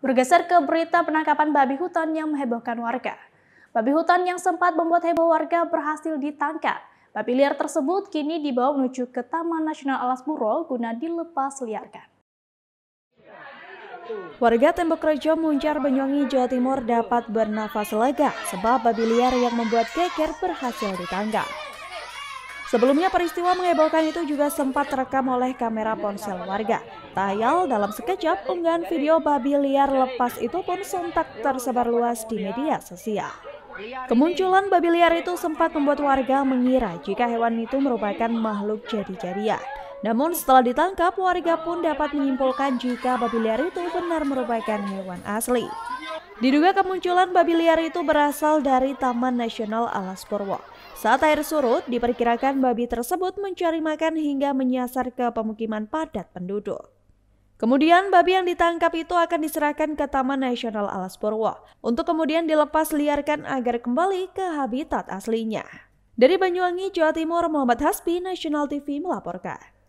Bergeser ke berita penangkapan babi hutan yang menghebohkan warga. Babi hutan yang sempat membuat heboh warga berhasil ditangkap. Babi liar tersebut kini dibawa menuju ke Taman Nasional Alas Puro guna dilepas liarkan. Warga Tembok Rejo Muncar Banyuwangi Jawa Timur dapat bernafas lega sebab babi liar yang membuat geger berhasil ditangkap. Sebelumnya peristiwa menghebohkan itu juga sempat terekam oleh kamera ponsel warga. Tayal dalam sekejap unggahan video babi liar lepas itu pun sontak tersebar luas di media sosial. Kemunculan babi liar itu sempat membuat warga mengira jika hewan itu merupakan makhluk jadi-jadian. Namun setelah ditangkap, warga pun dapat menyimpulkan jika babi liar itu benar merupakan hewan asli. Diduga kemunculan babi liar itu berasal dari Taman Nasional Alas Purwo. Saat air surut, diperkirakan babi tersebut mencari makan hingga menyasar ke pemukiman padat penduduk. Kemudian babi yang ditangkap itu akan diserahkan ke Taman Nasional Alas Purwo untuk kemudian dilepas liarkan agar kembali ke habitat aslinya. Dari Banyuwangi, Jawa Timur, Muhammad Hasbi, National TV melaporkan.